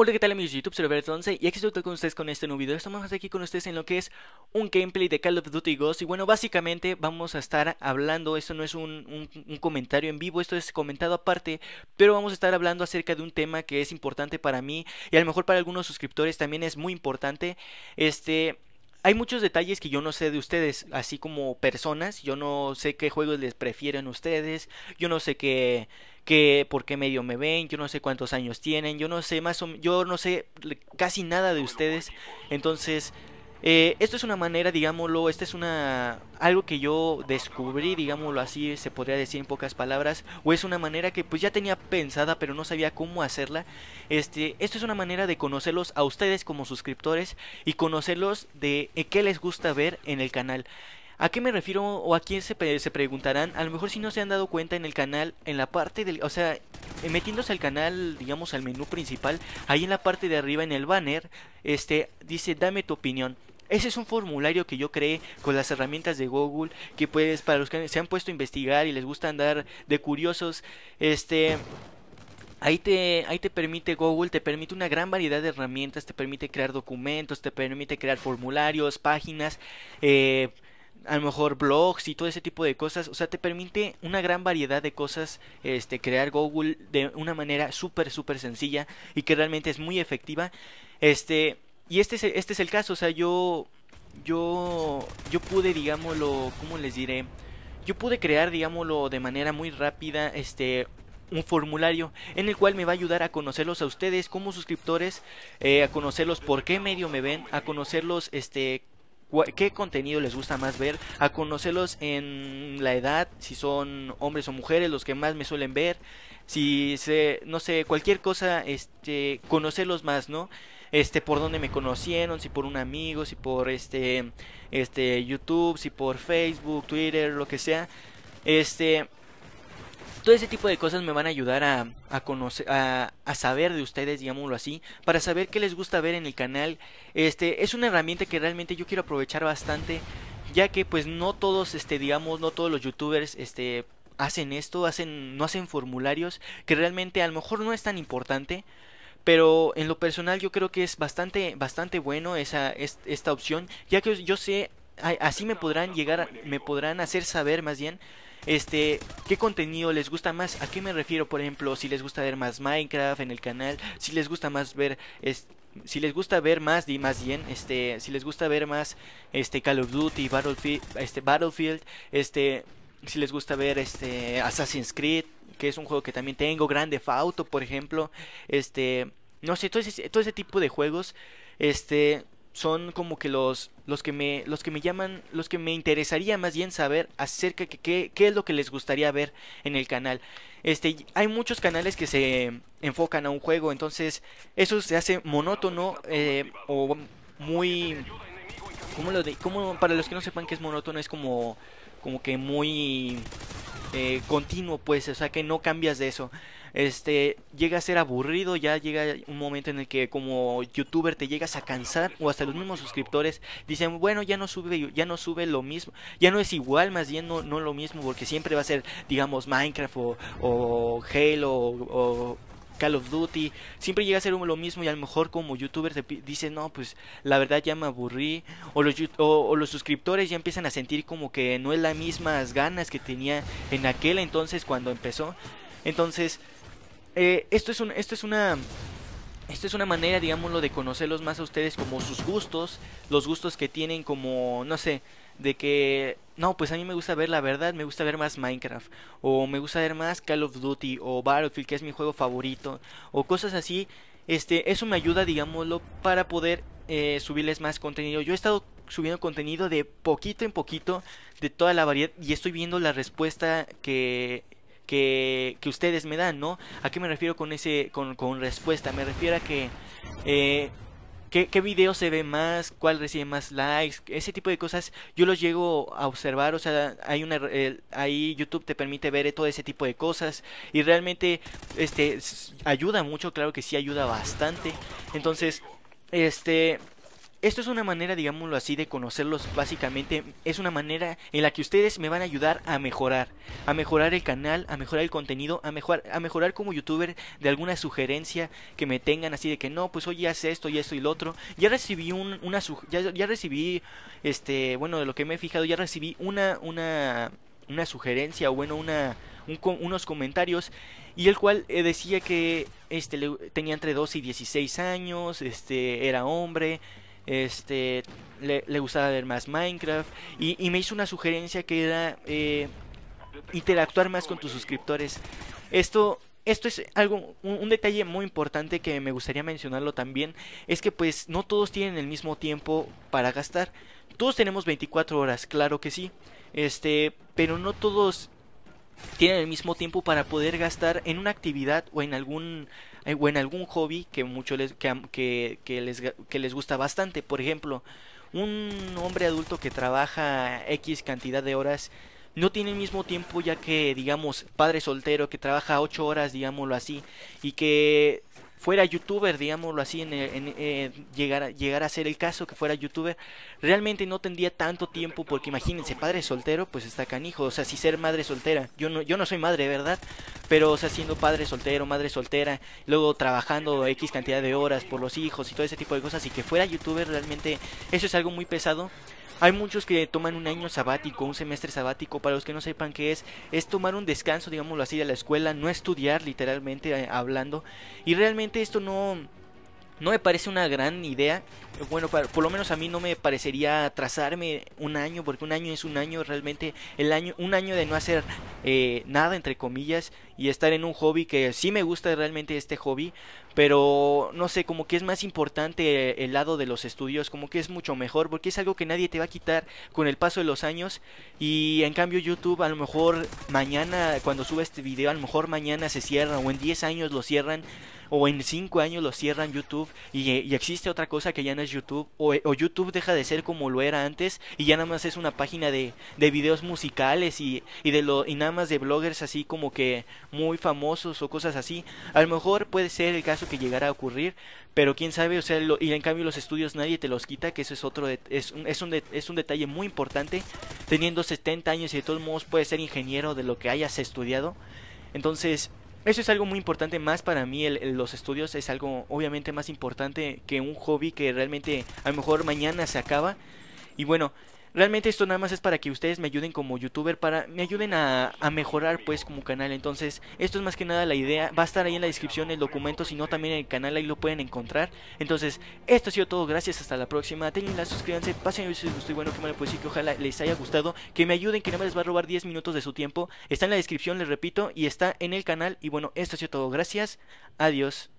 Hola qué tal amigos de YouTube, soy Roberto11 y aquí estoy con ustedes con este nuevo video Estamos aquí con ustedes en lo que es un gameplay de Call of Duty Ghost Y bueno, básicamente vamos a estar hablando, esto no es un, comentario en vivo, esto es comentado aparte Pero vamos a estar hablando acerca de un tema que es importante para mí Y a lo mejor para algunos suscriptores también es muy importante Este, hay muchos detalles que yo no sé de ustedes, así como personas. Yo no sé qué juegos les prefieren ustedes. Yo no sé qué, qué por qué medio me ven. Yo no sé cuántos años tienen. Yo no sé más yo no sé casi nada de ustedes. Entonces eh, esto es una manera, digámoslo, Esto es una algo que yo descubrí, digámoslo así, se podría decir en pocas palabras, o es una manera que pues ya tenía pensada, pero no sabía cómo hacerla. Este, esto es una manera de conocerlos a ustedes como suscriptores y conocerlos de eh, qué les gusta ver en el canal. ¿A qué me refiero o a quién se, se, preguntarán? A lo mejor si no se han dado cuenta en el canal, en la parte del... O sea, eh, metiéndose al canal, digamos, al menú principal, ahí en la parte de arriba, en el banner, este, dice, dame tu opinión. Ese es un formulario que yo creé con las herramientas de Google que puedes para los que se han puesto a investigar y les gusta andar de curiosos, este Ahí te, ahí te permite Google, te permite una gran variedad de herramientas, te permite crear documentos, te permite crear formularios, páginas, eh, a lo mejor blogs y todo ese tipo de cosas. O sea, te permite una gran variedad de cosas este, crear Google de una manera súper, súper sencilla y que realmente es muy efectiva. Este, y este es, este es el caso, o sea, yo, yo, yo pude, digámoslo, ¿cómo les diré? Yo pude crear, digámoslo, de manera muy rápida, este, un formulario en el cual me va a ayudar a conocerlos a ustedes como suscriptores, eh, a conocerlos por qué medio me ven, a conocerlos, este, qué contenido les gusta más ver, a conocerlos en la edad, si son hombres o mujeres los que más me suelen ver, si se, no sé, cualquier cosa, este, conocerlos más, ¿no? este, por donde me conocieron, si por un amigo, si por este, este, YouTube, si por Facebook, Twitter, lo que sea. Este, todo ese tipo de cosas me van a ayudar a, a conocer, a, saber de ustedes, digámoslo así, para saber qué les gusta ver en el canal. Este, es una herramienta que realmente yo quiero aprovechar bastante, ya que pues no todos, este, digamos, no todos los youtubers, este, hacen esto, hacen, no hacen formularios, que realmente a lo mejor no es tan importante, pero en lo personal yo creo que es bastante bastante bueno esa esta opción ya que yo sé así me podrán llegar me podrán hacer saber más bien este qué contenido les gusta más a qué me refiero por ejemplo si les gusta ver más Minecraft en el canal si les gusta más ver si les gusta ver más, Y más bien, este, si les gusta ver más, este, Call of Duty, Battlefield, este, Battlefield, este, si les gusta ver, este, Assassin's Creed, que es un juego que también tengo, Grande Fauto, por ejemplo, este, no sé, todo ese, tipo de juegos este, son como que los, los, que me, los que me llaman, los que me interesaría más bien saber acerca de qué, es lo que les gustaría ver en el canal. Este, hay muchos canales que se enfocan a un juego, entonces eso se hace monótono eh, o muy... cómo lo de, para los que no sepan que es monótono, es como, como que muy eh, continuo, pues, o sea que no cambias de eso este llega a ser aburrido, ya llega un momento en el que como youtuber te llegas a cansar o hasta los mismos suscriptores dicen, bueno, ya no sube, ya no sube lo mismo, ya no es igual, más bien no, no lo mismo porque siempre va a ser, digamos, Minecraft o, o Halo o, Call of Duty, siempre llega a ser lo mismo y a lo mejor como youtuber te dice, no, pues la verdad ya me aburrí, o los, o los suscriptores ya empiezan a sentir como que no es las mismas ganas que tenía en aquel entonces cuando empezó, entonces eh, esto, es esto es una... Esto es una manera, digámoslo, de conocerlos más a ustedes como sus gustos, los gustos que tienen como, no sé, de que no, pues a mí me gusta ver la verdad, me gusta ver más Minecraft o me gusta ver más Call of Duty o Battlefield que es mi juego favorito o cosas así. Este, eso me ayuda, digámoslo, para poder eh, subirles más contenido. Yo he estado subiendo contenido de poquito en poquito de toda la variedad y estoy viendo la respuesta que que, que ustedes me dan, ¿no? ¿A qué me refiero con ese con, respuesta? Me refiero a que eh, ¿Qué, qué, video se ve más, cuál recibe más likes, ese tipo de cosas yo los llego a observar, o sea, hay una eh, ahí YouTube te permite ver todo ese tipo de cosas y realmente este ayuda mucho, claro que sí ayuda bastante. Entonces, este esto es una manera, digámoslo así, de conocerlos básicamente. Es una manera en la que ustedes me van a ayudar a mejorar. A mejorar el canal, a mejorar el contenido, a, mejorar, a mejorar como youtuber de alguna sugerencia que me tengan así de que no, pues ya sé esto y esto y lo otro. Ya recibí un, una... Ya, ya recibí, este, bueno, de lo que me he fijado, ya recibí una... una una sugerencia o bueno una unos comentarios y el cual eh, decía que este tenía entre 12 y 16 años este era hombre este, le, gustaba ver más Minecraft y, me hizo una sugerencia que era eh, interactuar más con tus suscriptores. Esto esto es algo un, detalle muy importante que me gustaría mencionarlo también es que pues no todos tienen el mismo tiempo para gastar todos tenemos 24 horas claro que sí este pero no todos tienen el mismo tiempo para poder gastar en una actividad o en algún eh, o en algún hobby que mucho les que, les, que les gusta bastante. Por ejemplo, un hombre adulto que trabaja X cantidad de horas no tiene el mismo tiempo ya que digamos padre soltero que trabaja 8 horas digámoslo así y que fuera youtuber, digámoslo así, en, en eh, llegar, a, llegar a ser el caso que fuera youtuber, realmente no tendría tanto tiempo porque imagínense, padre soltero, pues está canijo, o sea, si ser madre soltera, yo no, yo no soy madre, ¿verdad? Pero, o sea, siendo padre soltero, madre soltera, luego trabajando X cantidad de horas por los hijos y todo ese tipo de cosas, y que fuera youtuber realmente, eso es algo muy pesado hay muchos que toman un año sabático, un semestre sabático, para los que no sepan qué es, es tomar un descanso, digámoslo así, de la escuela, no estudiar literalmente eh, hablando. Y realmente esto no, no me parece una gran idea, bueno, por lo menos a mí no me parecería trazarme un año, porque un año es un año realmente, el año, un año de no hacer eh, nada, entre comillas, y estar en un hobby que sí me gusta realmente este hobby, pero no sé, como que es más importante eh, el lado de los estudios, como que es mucho mejor, porque es algo que nadie te va a quitar con el paso de los años, y en cambio YouTube a lo mejor mañana, cuando suba este video, a lo mejor mañana se cierra, o en 10 años lo cierran, o en 5 años lo cierran YouTube, y existe otra cosa que ya no es YouTube o, YouTube deja de ser como lo era antes y ya nada más es una página de, de videos musicales y, y de lo, y nada más de bloggers así como que muy famosos o cosas así. A lo mejor puede ser el caso que llegara a ocurrir, pero quién sabe, o sea, y en cambio los estudios nadie te los quita, que eso es otro, es, un, es, un es un detalle muy importante, teniendo 70 años y de todos modos puedes ser ingeniero de lo que hayas estudiado. Entonces, eso es algo muy importante más para mí, los estudios es algo obviamente más importante que un hobby que realmente a lo mejor mañana se acaba. Y bueno, Realmente esto nada más es para que ustedes me ayuden como youtuber, para me ayuden a, mejorar pues como canal. Entonces esto es más que nada la idea. Va a estar ahí en la descripción el documento, si no también en el canal ahí lo pueden encontrar. Entonces esto ha sido todo, gracias, hasta la próxima. like, suscríbanse, pasen a ver si les gustó y bueno, que me lo puedo que ojalá les haya gustado. Que me ayuden, que no me les va a robar 10 minutos de su tiempo. Está en la descripción, les repito, y está en el canal. Y bueno, esto ha sido todo, gracias, adiós.